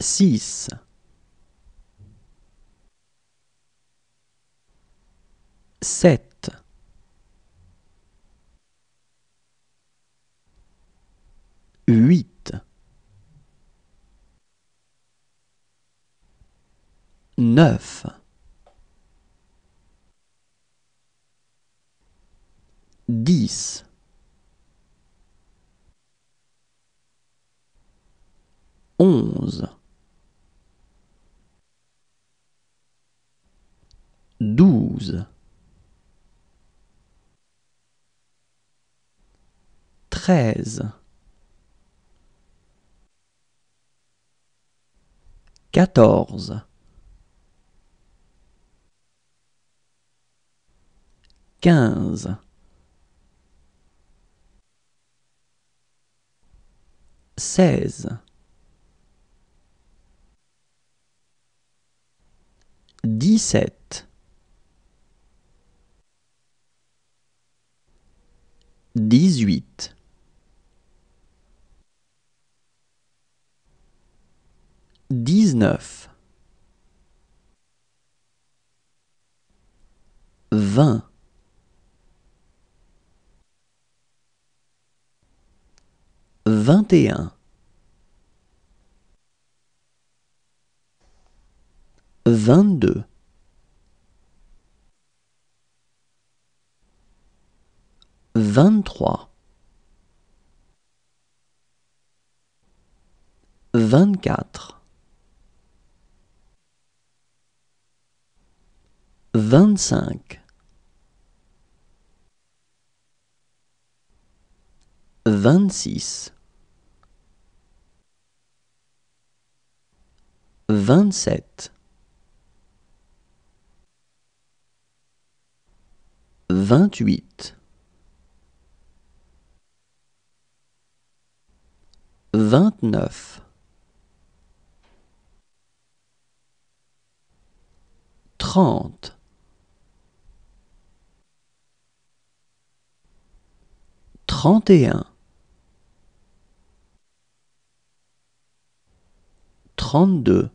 6 7 8 9 10 11 13. 14. 15. 16. 17. 18 19 20 21 22 23 24 25 26 27 28 29 30 31 32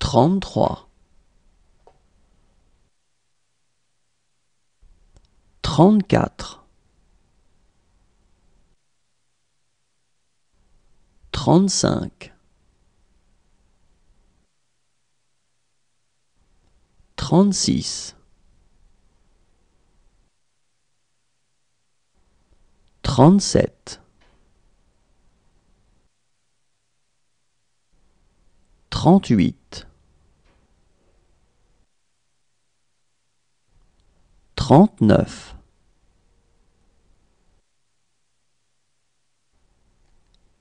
33 34 35 36 37 38 39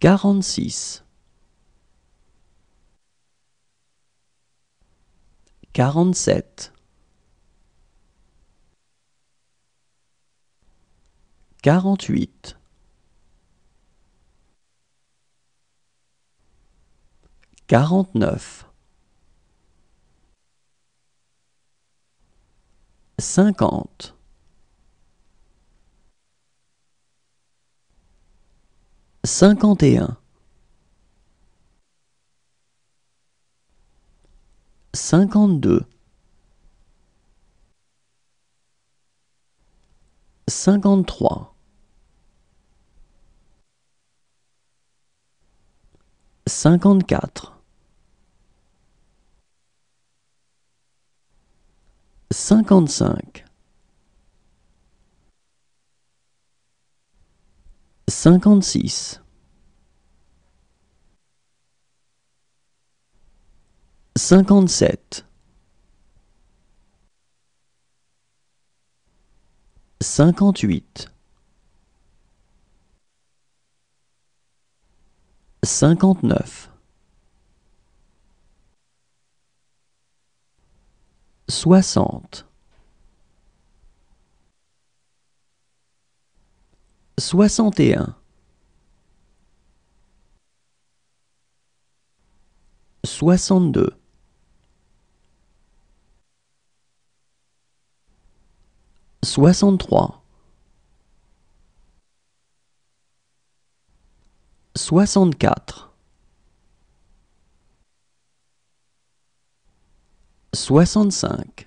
46 47 48 49 50 51 52 53 54 55 56 57 58 59 60 61 62 63 64 65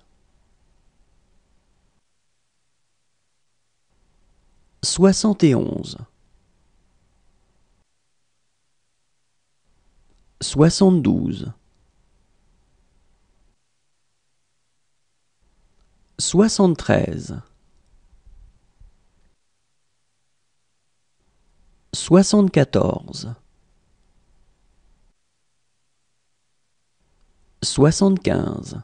71 72 73 74 75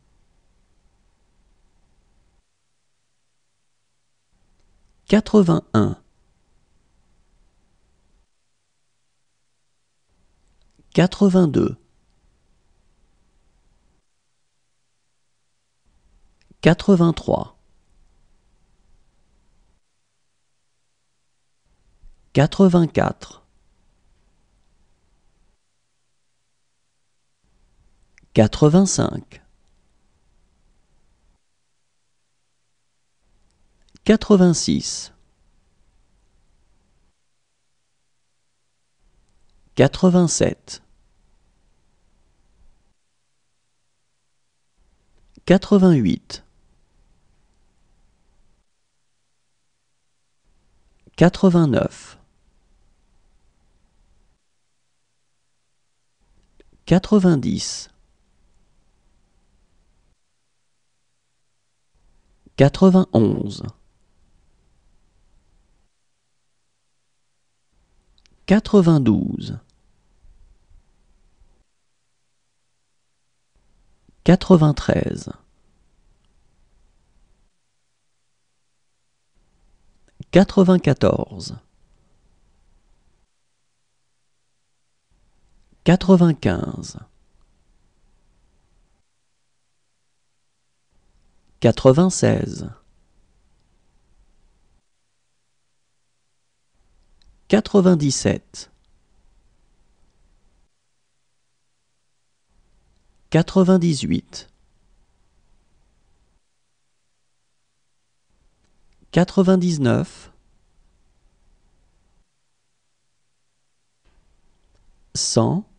81 82 83 84 85 86 87 88 89 90 91 92 93 94 95 96 97 98 99 100